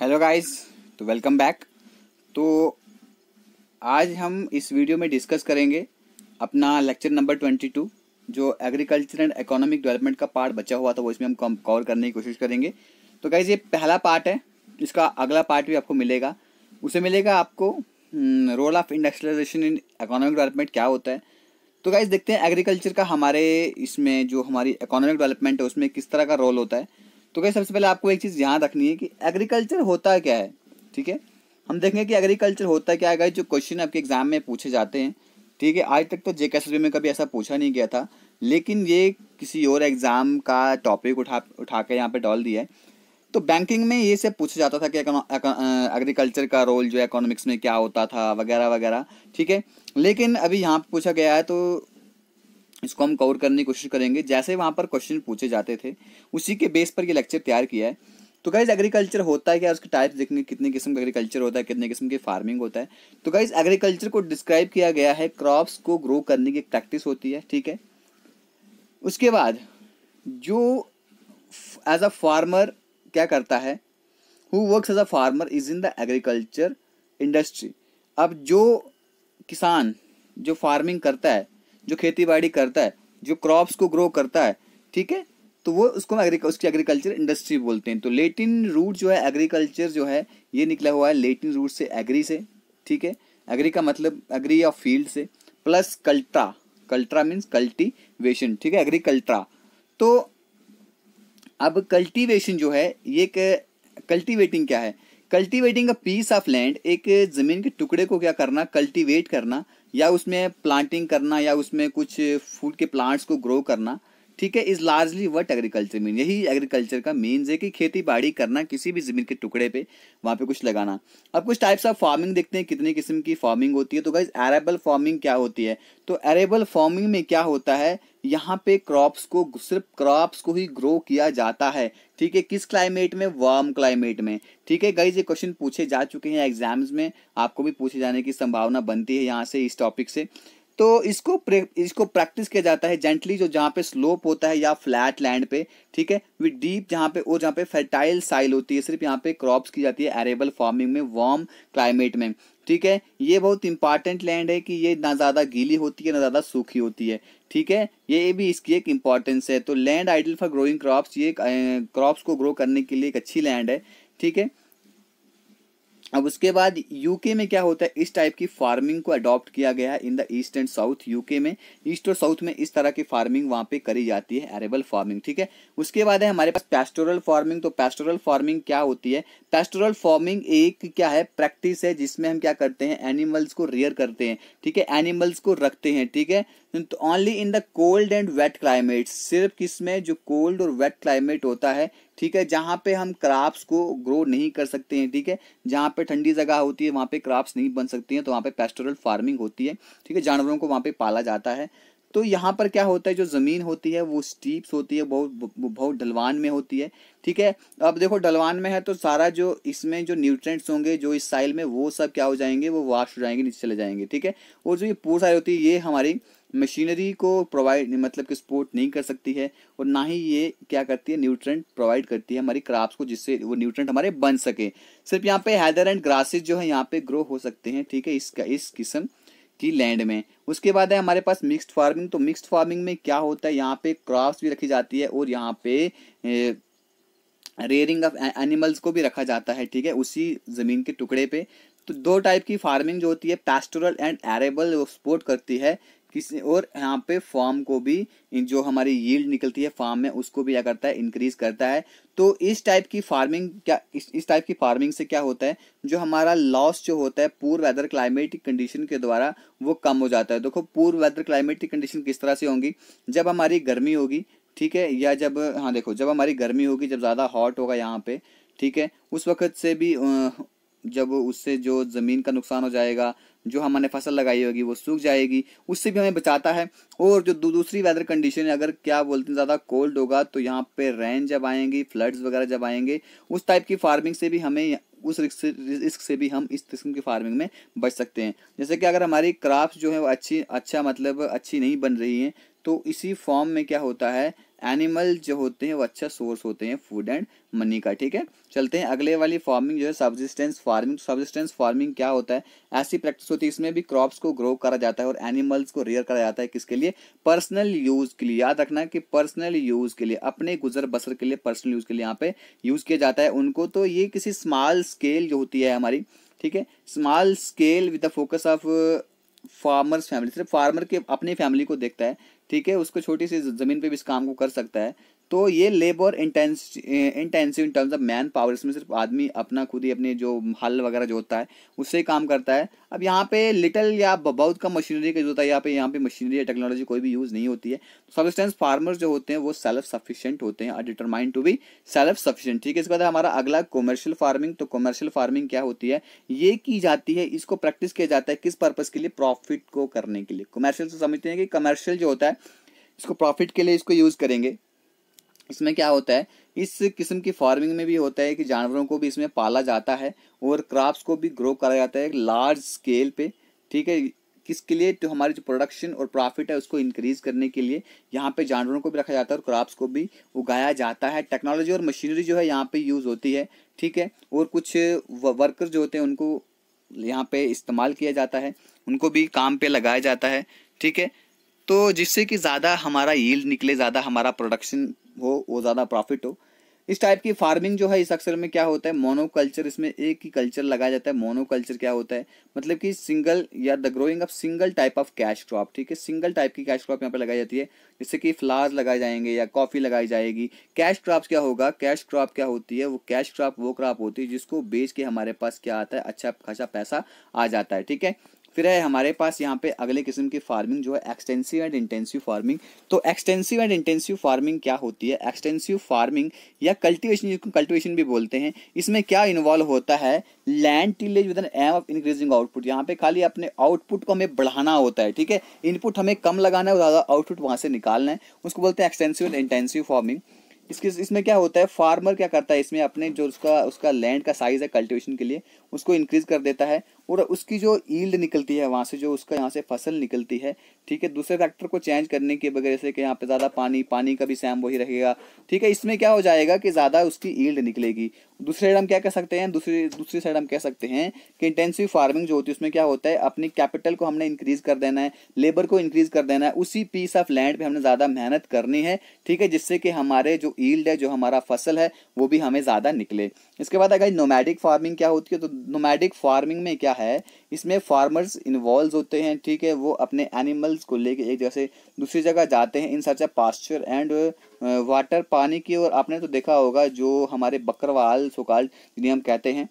hello guys तो welcome back तो आज हम इस वीडियो में डिस्कस करेंगे अपना लेक्चर नंबर ट्वेंटी टू जो एग्रीकल्चर एंड इकोनॉमिक डेवलपमेंट का पार्ट बचा हुआ था वो इसमें हम कवर करने की कोशिश करेंगे तो गाइज ये पहला पार्ट है इसका अगला पार्ट भी आपको मिलेगा उसे मिलेगा आपको role of industrialisation in economic development क्या होता है तो गाइज देखते हैं एग्रीकल्चर का हमारे इसमें जो हमारी इकोनॉमिक डेवलपमेंट है उसमें किस तरह का रोल होता है तो क्या सबसे पहले आपको एक चीज़ ध्यान रखनी है कि एग्रीकल्चर होता क्या है ठीक है हम देखेंगे कि एग्रीकल्चर होता क्या है जो क्वेश्चन आपके एग्जाम में पूछे जाते हैं ठीक है आज तक तो जे के में कभी ऐसा पूछा नहीं गया था लेकिन ये किसी और एग्ज़ाम का टॉपिक उठा उठा कर यहाँ पर डाल दिया है तो बैंकिंग में ये सब पूछा जाता था कि एग्रीकल्चर का रोल जो है इकोनॉमिक्स में क्या होता था वगैरह वगैरह ठीक है लेकिन अभी यहाँ पूछा गया है तो इसको हम कवर करने की कोशिश करेंगे जैसे वहाँ पर क्वेश्चन पूछे जाते थे उसी के बेस पर ये लेक्चर तैयार किया है तो गाइज एग्रीकल्चर होता है क्या उसके टाइप्स देखेंगे कितने किस्म का एग्रीकल्चर होता है कितने किस्म के फार्मिंग होता है तो गाइज एग्रीकल्चर को डिस्क्राइब किया गया है क्रॉप्स को ग्रो करने की प्रैक्टिस होती है ठीक है उसके बाद जो एज अ फार्मर क्या करता है who work as a farmer is in the agriculture industry अब जो किसान जो फार्मिंग करता है जो खेती बाड़ी करता है जो क्रॉप्स को ग्रो करता है ठीक है तो वो उसको एग्रीक उसकी एग्रीकल्चर इंडस्ट्री बोलते हैं तो लेटिन रूट जो है एग्रीकल्चर जो है ये निकला हुआ है लेटिन रूट से एग्री से ठीक है एग्री का मतलब एग्री या फील्ड से प्लस कल्ट्रा कल्ट्रा मीन्स कल्टीवेशन ठीक है एग्रीकल्ट्रा तो अब कल्टीवेशन जो है ये एक कल्टीवेटिंग क्या है cultivating a piece of land एक ज़मीन के टुकड़े को क्या करना कल्टीवेट करना या उसमें प्लांटिंग करना या उसमें कुछ फूल के प्लांट्स को ग्रो करना ठीक है is largely what agriculture mean यही एग्रीकल्चर का मीन्स है कि खेती बाड़ी करना किसी भी ज़मीन के टुकड़े पे वहाँ पे कुछ लगाना अब कुछ टाइप्स ऑफ फार्मिंग देखते हैं कितने किस्म की फार्मिंग होती है तो गाइज एरेबल फार्मिंग क्या होती है तो एरेबल फार्मिंग में क्या होता है यहाँ पे क्रॉप्स को सिर्फ क्रॉप्स को ही ग्रो किया जाता है ठीक है किस क्लाइमेट में वार्म क्लाइमेट में ठीक है गाइज ये क्वेश्चन पूछे जा चुके हैं एग्जाम्स में आपको भी पूछे जाने की संभावना बनती है यहाँ से इस टॉपिक से तो इसको इसको प्रैक्टिस किया जाता है जेंटली जो जहाँ पे स्लोप होता है या फ्लैट लैंड पे ठीक है विद डीप जहाँ पे और जहाँ पे फर्टाइल साइल होती है सिर्फ यहाँ पे क्रॉप्स की जाती है एरेबल फार्मिंग में वार्म क्लाइमेट में ठीक है ये बहुत इंपॉर्टेंट लैंड है कि ये ना ज़्यादा गीली होती है ना ज़्यादा सूखी होती है ठीक है ये भी इसकी एक इंपॉर्टेंस है तो land ideal for growing crops ये क्रॉप्स को ग्रो करने के लिए एक अच्छी लैंड है ठीक है अब उसके बाद यूके में क्या होता है इस टाइप की फार्मिंग को अडॉप्ट किया गया है in the east and south UK में ईस्ट और साउथ में इस तरह की फार्मिंग वहाँ पे करी जाती है एरेबल फार्मिंग ठीक है उसके बाद है हमारे पास पेस्टोरल फार्मिंग तो पेस्टोरल फार्मिंग क्या होती है पेस्टोरल फार्मिंग एक क्या है प्रैक्टिस है जिसमें हम क्या करते हैं एनिमल्स को रेयर करते हैं ठीक है एनिमल्स को रखते हैं ठीक है only in the cold and wet climate सिर्फ किसमें जो कोल्ड और वेट क्लाइमेट होता है ठीक है जहाँ पे हम क्राप्स को ग्रो नहीं कर सकते हैं ठीक है जहाँ पे ठंडी जगह होती है वहाँ पे क्राप्स नहीं बन सकती हैं तो वहाँ पे पेस्टोरल फार्मिंग होती है ठीक है जानवरों को वहाँ पे पाला जाता है तो यहाँ पर क्या होता है जो ज़मीन होती है वो स्टीप्स होती है बहुत बहुत ढलवान में होती है ठीक है अब देखो ढलवान में है तो सारा जो इसमें जो न्यूट्रेंट्स होंगे जो इस साइल में वो सब क्या हो जाएंगे वो वाश हो जाएंगे नीचे चले जाएंगे ठीक है और जो ये पूर साइल होती है ये हमारी मशीनरी को प्रोवाइड मतलब कि सपोर्ट नहीं कर सकती है और ना ही ये क्या करती है न्यूट्रेंट प्रोवाइड करती है हमारी क्रॉप्स को जिससे वो न्यूट्रेंट हमारे बन सके सिर्फ यहाँ पे हैदर एंड ग्रासेस जो है यहाँ पे ग्रो हो सकते हैं ठीक है इसका इस किस्म की लैंड में उसके बाद है हमारे पास मिक्सड फार्मिंग तो मिक्सड फार्मिंग में क्या होता है यहाँ पे क्रॉप्स भी रखी जाती है और यहाँ पे ए, रेयरिंग ऑफ एनिमल्स को भी रखा जाता है ठीक है उसी ज़मीन के टुकड़े पे तो दो टाइप की फार्मिंग जो होती है पेस्टोरल एंड एरेबल वो सपोर्ट करती है किसी और यहाँ पे फार्म को भी जो हमारी यील्ड निकलती है फार्म में उसको भी क्या करता है इंक्रीज करता है तो इस टाइप की फार्मिंग क्या इस इस टाइप की फार्मिंग से क्या होता है जो हमारा लॉस जो होता है पूर वेदर क्लाइमेटिक कंडीशन के द्वारा वो कम हो जाता है देखो पूर वेदर क्लाइमेटिक कंडीशन किस तरह से होंगी जब हमारी गर्मी होगी ठीक है या जब हाँ देखो जब हमारी गर्मी होगी जब ज़्यादा हॉट होगा यहाँ पे ठीक है उस वक्त से भी जब उससे जो ज़मीन का नुकसान हो जाएगा जो हमने फसल लगाई होगी वो सूख जाएगी उससे भी हमें बचाता है और जो दूसरी वेदर कंडीशन है अगर क्या बोलते हैं ज़्यादा कोल्ड होगा तो यहाँ पे रेन जब आएंगी फ्लड्स वगैरह जब आएंगे उस टाइप की फार्मिंग से भी हमें उस रिस्क से रिस्क से भी हम इस किस्म की फार्मिंग में बच सकते हैं जैसे कि अगर हमारी क्राप्स जो है वो अच्छी अच्छा मतलब अच्छी नहीं बन रही हैं तो इसी फॉर्म में क्या होता है एनिमल जो होते हैं वो अच्छा सोर्स होते हैं फूड एंड मनी का ठीक है चलते हैं अगले वाली फार्मिंग जो है सब्जिस्टेंस फार्मिंग सब्जिस्टेंस फार्मिंग क्या होता है ऐसी प्रैक्टिस होती है इसमें भी क्रॉप्स को ग्रो करा जाता है और एनिमल्स को रेयर करा जाता है किसके लिए पर्सनल यूज़ के लिए याद रखना कि पर्सनल यूज़ के लिए अपने गुजर बसर के लिए पर्सनल यूज़ के लिए यहाँ पे यूज़ किया जाता है उनको तो ये किसी स्मॉल स्केल जो होती है हमारी ठीक है small scale with the focus of farmers family सिर्फ फार्मर के अपनी फैमिली को देखता है ठीक है उसको छोटी सी ज़मीन पे भी इस काम को कर सकता है तो ये labour intense intensive in terms of man power इसमें सिर्फ आदमी अपना खुद ही अपने जो हल वगैरह जो होता है उससे काम करता है अब यहाँ पे लिटल या बहुत कम मशीनरी का यूज़ होता है यहाँ पे यहाँ पे मशीनरी या टेक्नोलॉजी कोई भी यूज़ नहीं होती है सबस्टेंस फार्मर्स जो होते हैं वो सेल्फ सफिशियंट होते हैं determine to be self sufficient ठीक है इसके बाद हमारा अगला कॉमर्शियल फार्मिंग तो कॉमर्शियल फार्मिंग क्या होती है ये की जाती है इसको प्रैक्टिस किया जाता है किस पर्पज़ के लिए प्रॉफिट को करने के लिए कॉमर्शियल से समझते हैं कि कमर्शियल जो होता है इसको प्रॉफिट के लिए इसको यूज़ करेंगे इसमें क्या होता है इस किस्म की फार्मिंग में भी होता है कि जानवरों को भी इसमें पाला जाता है और क्रॉप्स को भी ग्रो करा जाता है लार्ज स्केल पे ठीक है किसके लिए तो हमारी जो प्रोडक्शन और प्रॉफिट है उसको इंक्रीज करने के लिए यहाँ पे जानवरों को भी रखा जाता है और क्रॉप्स को भी उगाया जाता है टेक्नोलॉजी और मशीनरी जो है यहाँ पे यूज़ होती है ठीक है और कुछ वर्कर जो होते हैं उनको यहाँ पे इस्तेमाल किया जाता है उनको भी काम पे लगाया जाता है ठीक है तो जिससे कि ज़्यादा हमारा यील्ड निकले ज़्यादा हमारा प्रोडक्शन हो वो ज़्यादा प्रॉफिट हो इस टाइप की फार्मिंग जो है इस अक्सर में क्या होता है मोनोकल्चर इसमें एक ही कल्चर लगाया जाता है मोनोकल्चर क्या होता है मतलब कि सिंगल या the growing of single type of cash crop ठीक है सिंगल टाइप की कैश क्रॉप यहाँ पर लगाई जाती है जैसे कि फ्लावर्स लगाए जाएंगे या कॉफ़ी लगाई जाएगी कैश क्रॉप क्या होगा कैश क्रॉप क्या होती है वो कैश क्रॉप वो क्रॉप होती है जिसको बेच के हमारे पास क्या आता है अच्छा खासा पैसा आ जाता है ठीक है फिर है हमारे पास यहाँ पे अगले किस्म की फार्मिंग जो है एक्सटेंसिव एंड इंटेंसिव फार्मिंग तो एक्सटेंसिव एंड इंटेंसिव फार्मिंग क्या होती है एक्सटेंसिव फार्मिंग या कल्टिवेशन जिसको कल्टिवेशन भी बोलते हैं इसमें क्या इन्वॉल्व होता है land tillage with an aim of increasing output यहाँ पे खाली अपने आउटपुट को हमें बढ़ाना होता है ठीक है इनपुट हमें कम लगाना है और ज़्यादा आउटपुट वहाँ से निकालना है उसको बोलते हैं एक्सटेंसिव एंड इंटेंसिव फार्मिंग इसके इसमें क्या होता है फार्मर क्या करता है इसमें अपने जो उसका उसका लैंड का साइज़ है कल्टिवेशन के लिए उसको इंक्रीज कर देता है और उसकी जो ईल्ड निकलती है वहाँ से जो उसका यहाँ से फसल निकलती है ठीक है दूसरे फैक्टर को चेंज करने के बगैर जैसे कि यहाँ पे ज़्यादा पानी पानी का भी सैम वही रहेगा ठीक है इसमें क्या हो जाएगा कि ज़्यादा उसकी ईल्ड निकलेगी दूसरी साइड हम क्या कह सकते हैं दूसरी दूसरी साइड हम कह सकते हैं कि इंटेंसिव फार्मिंग जो होती है उसमें क्या होता है अपनी कैपिटल को हमने इंक्रीज कर देना है लेबर को इंक्रीज कर देना है उसी पीस ऑफ लैंड पे हमने ज़्यादा मेहनत करनी है ठीक है जिससे कि हमारे जो ईल्ड है जो हमारा फसल है वो भी हमें ज़्यादा निकले इसके बाद अगर नोमैटिक फार्मिंग क्या होती है तो नोमैडिक फार्मिंग में क्या है इसमें फार्मर्स इन्वॉल्व होते हैं ठीक है वो अपने एनिमल्स को लेके एक जगह से दूसरी जगह जाते हैं in such pasture and water पानी की और आपने तो देखा होगा जो हमारे बकरवाल सोकाल जिन्हें हम कहते हैं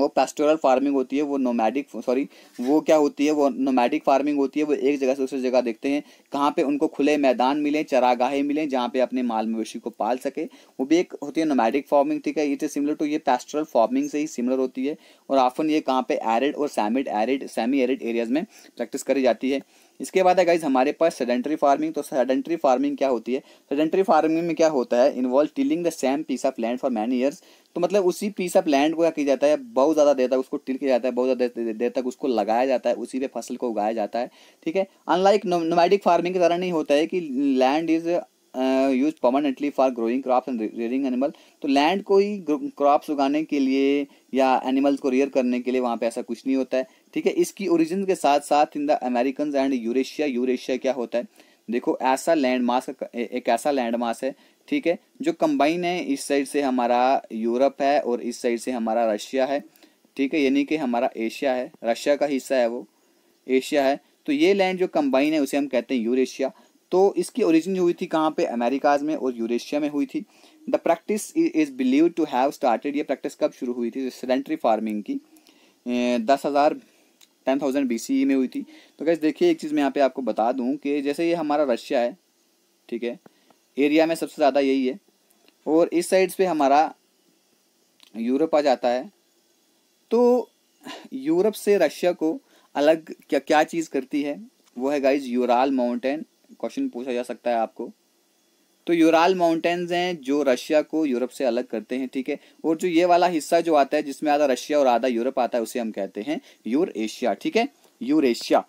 वो पेस्टोरल फार्मिंग होती है वो नोमैडिक सॉरी वो क्या होती है वो नोमैडिक फार्मिंग होती है वो एक जगह से दूसरी जगह देखते हैं कहाँ पे उनको खुले मैदान मिले चरागाहें मिले जहाँ पे अपने माल मवेशी को पाल सके वो भी एक होती है नोमैडिक फार्मिंग ठीक है ये सिमिलर टू ये पेस्टोरल फार्मिंग से ही सिमिलर होती है और आफन ये कहाँ पे एरिड और semi arid semi arid areas में प्रैक्टिस करी जाती है इसके बाद है गाइज हमारे पास सेडेंट्री फार्मिंग तो सेडेंट्री फार्मिंग क्या होती है सेडेंट्री फार्मिंग में क्या होता है involve tilling the same piece of land for many years तो मतलब उसी पीस ऑफ लैंड को क्या किया जाता है बहुत ज़्यादा देर तक उसको टिल किया जाता है बहुत ज़्यादा देर तक उसको लगाया जाता है उसी पे फसल को उगाया जाता है ठीक है अनलाइक नोमैडिक फार्मिंग की तरह नहीं होता है कि land is use permanently for growing crops and rearing animal तो लैंड को ही क्रॉप्स उगाने के लिए या एनिमल्स को रेयर करने के लिए वहाँ पे ऐसा कुछ नहीं होता है ठीक है इसकी ओरिजिन के साथ साथ in the American and Eurasia Eurasia क्या होता है देखो ऐसा लैंड मास एक ऐसा लैंड मास है ठीक है जो कंबाइन है इस साइड से हमारा यूरोप है और इस साइड से हमारा रशिया है ठीक है यानी कि हमारा एशिया है रशिया का हिस्सा है वो एशिया है तो ये लैंड जो कंबाइन है उसे हम कहते हैं यूरेशिया तो इसकी ओरिजिन हुई थी कहाँ पे अमेरिकाज में और यूरेशिया में हुई थी the practice is believe to have started ये प्रैक्टिस कब शुरू हुई थी सेडेंट्री फार्मिंग की दस हज़ार टेन थाउजेंड बी सी में हुई थी तो कैसे देखिए एक चीज़ मैं यहाँ पे आपको बता दूँ कि जैसे ये हमारा रशिया है ठीक है एरिया में सबसे ज़्यादा यही है और इस साइड्स पे हमारा यूरोप आ जाता है तो यूरोप से रशिया को अलग क्या क्या चीज़ करती है वो है गाइज यूराल माउंटेन क्वेश्चन पूछा जा सकता है आपको तो यूराल माउंटेन्स हैं जो रशिया को यूरोप से अलग करते हैं ठीक है और जो ये वाला हिस्सा जो आता है जिसमें आधा रशिया और आधा यूरोप आता है उसे हम कहते हैं यूर एशिया ठीक है यूर एशिया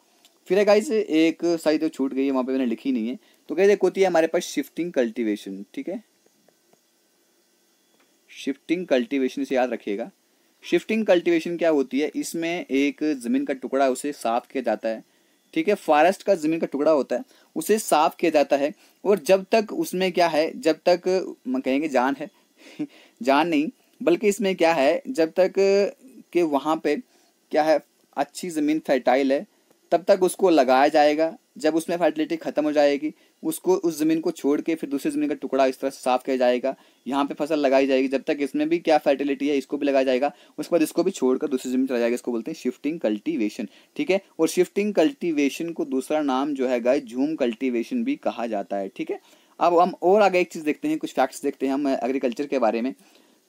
फिर है एक साइड तो छूट गई है वहाँ पे मैंने लिखी नहीं है तो गाइज एक होती है हमारे पास शिफ्टिंग कल्टिवेशन ठीक है शिफ्टिंग कल्टीवेशन से याद रखिएगा शिफ्टिंग कल्टीवेशन क्या होती है इसमें एक ज़मीन का टुकड़ा उसे साफ किया जाता है ठीक है फॉरेस्ट का ज़मीन का टुकड़ा होता है उसे साफ किया जाता है और जब तक उसमें क्या है जब तक कहेंगे जान है जान नहीं बल्कि इसमें क्या है जब तक कि वहाँ पे क्या है अच्छी ज़मीन फर्टाइल है तब तक उसको लगाया जाएगा जब उसमें फर्टिलिटी ख़त्म हो जाएगी उसको उस ज़मीन को छोड़ के फिर दूसरी ज़मीन का टुकड़ा इस तरह से साफ़ किया जाएगा यहाँ पे फसल लगाई जाएगी जब तक इसमें भी क्या फर्टिलिटी है इसको भी लगाया जाएगा उसके बाद इसको भी छोड़कर दूसरी ज़मीन चला जाएगा इसको बोलते हैं शिफ्टिंग कल्टीवेशन ठीक है और शिफ्टिंग कल्टीवेशन को दूसरा नाम जो है गाय झूम कल्टीवेशन भी कहा जाता है ठीक है अब हम और आगे एक चीज़ देखते हैं कुछ फैक्ट्स देखते हैं हम एग्रीकल्चर के बारे में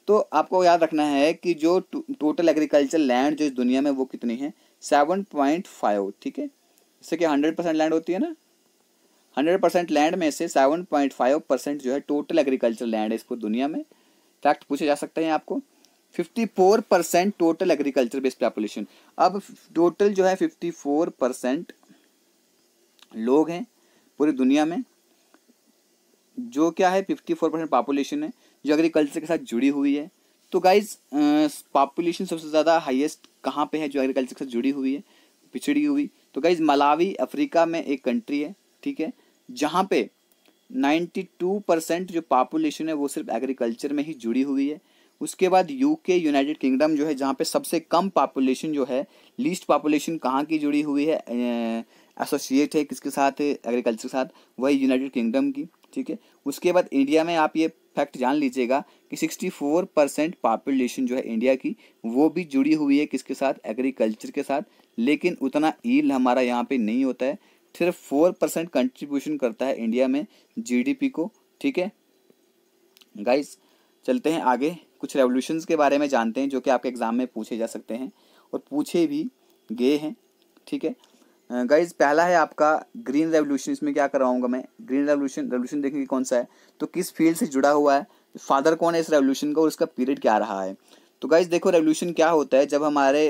तो आपको याद रखना है कि जो टोटल एग्रीकल्चर लैंड जो इस दुनिया में वो कितनी है सेवन पॉइंट फाइव ठीक है जैसे कि हंड्रेड परसेंट लैंड होती है ना हंड्रेड परसेंट लैंड में से सेवन पॉइंट फाइव परसेंट जो है टोटल एग्रीकल्चर लैंड है इस पूरी दुनिया में फैक्ट पूछे जा सकते हैं आपको fifty four percent total agriculture based population अब टोटल जो है फिफ्टी फोर परसेंट लोग हैं पूरी दुनिया में जो क्या है फिफ्टी फोर परसेंट पॉपुलेशन है जो एग्रीकल्चर के साथ जुड़ी हुई है तो गाइज पॉपुलेशन अं, सबसे ज़्यादा हाइएस्ट कहाँ पर है जो एग्रीकल्चर के साथ जुड़ी हुई है पिछड़ी हुई तो गाइज मलावी अफ्रीका में एक कंट्री है ठीक है जहाँ पे 92 परसेंट जो पॉपुलेशन है वो सिर्फ एग्रीकल्चर में ही जुड़ी हुई है उसके बाद यूके यूनाइटेड किंगडम जो है जहाँ पे सबसे कम पॉपुलेशन जो है लीस्ट पॉपुलेशन कहाँ की जुड़ी हुई है एसोसिएट है किसके साथ एग्रीकल्चर के साथ वही यूनाइटेड किंगडम की ठीक है उसके बाद इंडिया में आप ये फैक्ट जान लीजिएगा कि 64 परसेंट पॉपुलेशन जो है इंडिया की वो भी जुड़ी हुई है किसके साथ एग्रीकल्चर के साथ लेकिन उतना ईल हमारा यहाँ पे नहीं होता है सिर्फ फोर परसेंट कंट्रीब्यूशन करता है इंडिया में जीडीपी को ठीक है गाइस चलते हैं आगे कुछ रेवोल्यूशंस के बारे में जानते हैं जो कि आपके एग्ज़ाम में पूछे जा सकते हैं और पूछे भी गए हैं ठीक है गाइज पहला है आपका ग्रीन रेवोल्यूशन इसमें क्या कराऊंगा मैं ग्रीन रेवोल्यूशन रेवोल्यूशन देखेंगे कौन सा है तो किस फील्ड से जुड़ा हुआ है फादर कौन है इस रेवोल्यूशन का और इसका पीरियड क्या रहा है तो गाइज देखो रेवोल्यूशन क्या होता है जब हमारे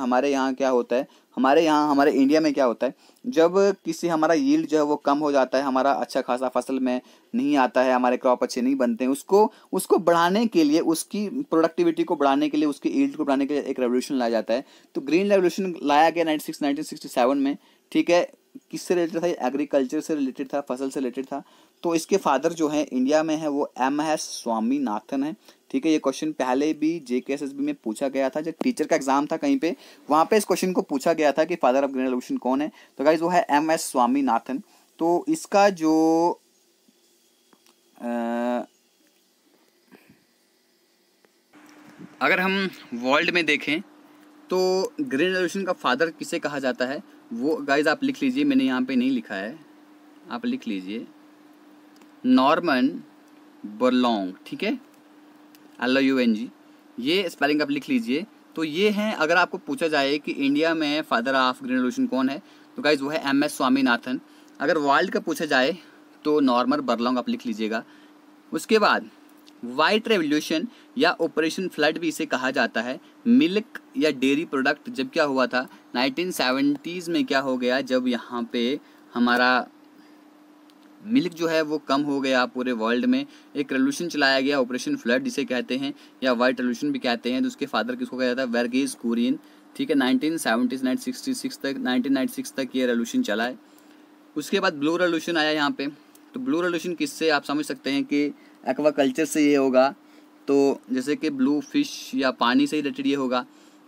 हमारे यहाँ क्या होता है हमारे यहाँ हमारे इंडिया में क्या होता है जब किसी हमारा यील्ड जो है वो कम हो जाता है हमारा अच्छा खासा फसल में नहीं आता है हमारे क्रॉप अच्छे नहीं बनते हैं उसको उसको बढ़ाने के लिए उसकी प्रोडक्टिविटी को बढ़ाने के लिए उसकी यील्ड को बढ़ाने के लिए एक रेवोल्यूशन लाया जाता है तो ग्रीन रेवोल्यूशन लाया गया नाइनटीन सिक्स में ठीक है किससे रिलेटेड था एग्रीकल्चर से रिलेटेड था फसल से रिलेटेड था तो इसके फादर जो है इंडिया में है वो एम एस स्वामीनाथन है ठीक है ये क्वेश्चन पहले भी जे के एस एस बी में पूछा गया था जब टीचर का एग्जाम था कहीं पे वहाँ पे इस क्वेश्चन को पूछा गया था कि फादर ऑफ ग्रीन रेवल्यूशन कौन है तो गाइज वो है एम एस स्वामीनाथन तो इसका जो आ, अगर हम वर्ल्ड में देखें तो ग्रीन रेवल्यूशन का फादर किसे कहा जाता है वो गाइज आप लिख लीजिए मैंने यहाँ पे नहीं लिखा है आप लिख लीजिए नॉर्मन बर्लोंग ठीक है एल यू एन जी ये स्पेलिंग आप लिख लीजिए तो ये हैं अगर आपको पूछा जाए कि इंडिया में फादर ऑफ ग्रीन रोल्यूशन कौन है तो गाइज वो है एम एस स्वामीनाथन अगर वर्ल्ड का पूछा जाए तो नॉर्मल बर्लोंग आप लिख लीजिएगा उसके बाद वाइट रेवोल्यूशन या ऑपरेशन फ्लड भी इसे कहा जाता है मिल्क या डेयरी प्रोडक्ट जब क्या हुआ था 1970s में क्या हो गया जब यहाँ पे हमारा मिल्क जो है वो कम हो गया पूरे वर्ल्ड में एक रेवोल्यूशन चलाया गया ऑपरेशन फ्लड जिसे कहते हैं या वाइट रेवोल्यूशन भी कहते हैं तो उसके फादर किसको कहा जाता है वर्गेज कुरियन ठीक है नाइनटीन सेवेंटीज तक नाइनटीन तक ये रेवोल्यूशन चला है उसके बाद ब्लू रेवोल्यूशन आया यहाँ पे तो ब्लू रेवोल्यूशन किससे आप समझ सकते हैं कि एक्वा कल्चर से ये होगा तो जैसे कि ब्लू फिश या पानी से रिलेटेड ये होगा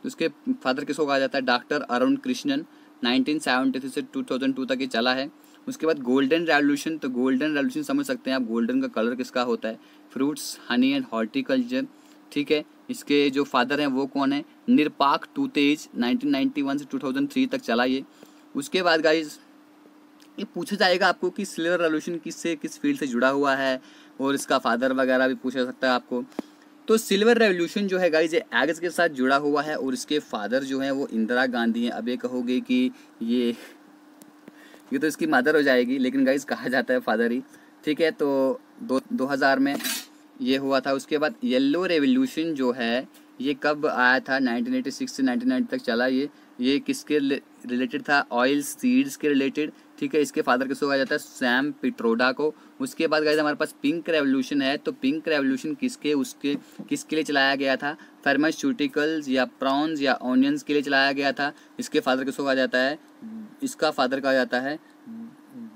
उसके फादर किसको कहा जाता है डॉक्टर अरुण कृष्णन थ्री से टू तक ये चला है उसके बाद गोल्डन रेवोल्यूशन तो गोल्डन रेवोल्यूशन समझ सकते हैं आप गोल्डन का कलर किसका होता है फ्रूट्स हनी एंड हॉर्टिकल्चर ठीक है इसके जो फादर हैं वो कौन है निरपाक टू तेज नाइनटीन से 2003 तक चला ये उसके बाद गाइज ये पूछा जाएगा आपको कि सिल्वर रेवोल्यूशन किससे किस फील्ड से जुड़ा हुआ है और इसका फादर वगैरह भी पूछा सकता है आपको तो सिल्वर रेवोल्यूशन जो है गाइज ये एग्स के साथ जुड़ा हुआ है और इसके फादर जो हैं वो इंदिरा गांधी हैं अब ये कहोगे कि ये ये तो इसकी मदर हो जाएगी लेकिन गाइज कहा जाता है फादर ही ठीक है तो दो दो हज़ार में ये हुआ था उसके बाद येलो रेवोल्यूशन जो है ये कब आया था नाइनटीन सिक्स से 1990 तक चला ये ये किसके रिलेटेड था ऑयल सीड्स के रिलेटेड ठीक है इसके फादर किसको कहा जाता है सैम पिट्रोडा को उसके बाद गाइज हमारे पास पिंक रेवोल्यूशन है तो पिंक रेवोल्यूशन किसके उसके किसके लिए चलाया गया था फार्मास्यूटिकल्स या प्रॉन्स या ऑनियंस के लिए चलाया गया था इसके फादर किसको कहा जाता है इसका फादर कहा जाता है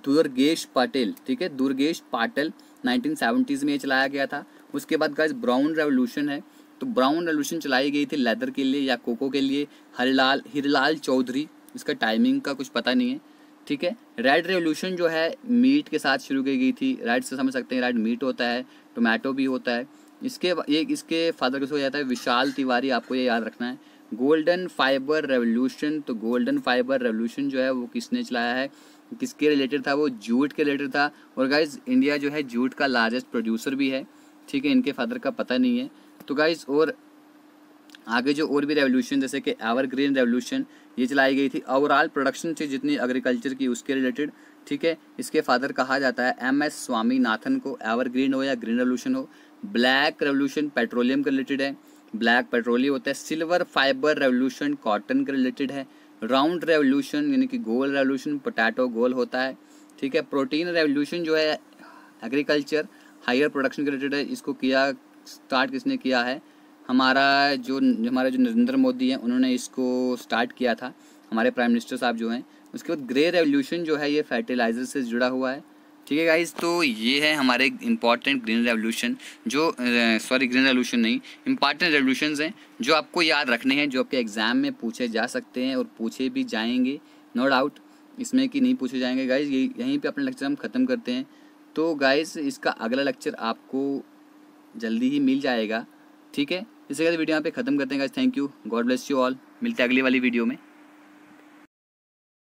दुर्गेश पाटिल ठीक है दुर्गेश पाटिल नाइनटीन में ये चलाया गया था उसके बाद गाइज ब्राउन रेवोल्यूशन है तो ब्राउन रेवोल्यूशन चलाई गई थी लेदर के लिए या कोको के लिए हरलाल हिरलाल चौधरी इसका टाइमिंग का कुछ पता नहीं है ठीक है रेड रेवोल्यूशन जो है मीट के साथ शुरू की गई थी रेड से समझ सकते हैं रेड मीट होता है टोमेटो भी होता है इसके ये इसके फादर किसको जाता है विशाल तिवारी आपको ये याद रखना है गोल्डन फाइबर रेवोल्यूशन तो गोल्डन फाइबर रेवोल्यूशन जो है वो किसने चलाया है किसके रिलेटेड था वो जूट के रिलेटेड था और गाइज इंडिया जो है जूट का लार्जेस्ट प्रोड्यूसर भी है ठीक है इनके फादर का पता नहीं है तो गाइज और आगे जो और भी रेवोल्यूशन जैसे कि एवरग्रीन रेवोल्यूशन ये चलाई गई थी ओवरऑल प्रोडक्शन थी जितनी एग्रीकल्चर की उसके रिलेटेड ठीक है इसके फादर कहा जाता है एम एस स्वामीनाथन को एवरग्रीन हो या ग्रीन रेवोल्यूशन हो ब्लैक रेवोल्यूशन पेट्रोलियम के रिलेटेड है ब्लैक पेट्रोलियम होता है सिल्वर फाइबर रेवोल्यूशन कॉटन के रिलेटेड है राउंड रेवोल्यूशन यानी कि गोल रेवोल्यूशन पोटैटो गोल होता है ठीक है प्रोटीन रेवोल्यूशन जो है एग्रीकल्चर हायर प्रोडक्शन के रिलेटेड है इसको किया स्टार्ट किसने किया है हमारा जो हमारे जो नरेंद्र मोदी हैं उन्होंने इसको स्टार्ट किया था हमारे प्राइम मिनिस्टर साहब जो हैं उसके बाद ग्रे रेवोल्यूशन जो है ये फर्टिलाइज़र से जुड़ा हुआ है ठीक है गाइज तो ये है हमारे इंपॉर्टेंट ग्रीन रेवोल्यूशन जो सॉरी ग्रीन रेवोल्यूशन नहीं इंपॉर्टेंट रेवोल्यूशन हैं जो आपको याद रखने हैं जो आपके एग्ज़ाम में पूछे जा सकते हैं और पूछे भी जाएंगे नो डाउट इसमें कि नहीं पूछे जाएंगे गाइज ये यहीं पर अपना लेक्चर हम ख़त्म करते हैं तो गाइज इसका अगला लेक्चर आपको जल्दी ही मिल जाएगा ठीक है इसके बाद वीडियो यहाँ पे खत्म करते हैं guys thank you God bless you all मिलते हैं अगली वाली वीडियो में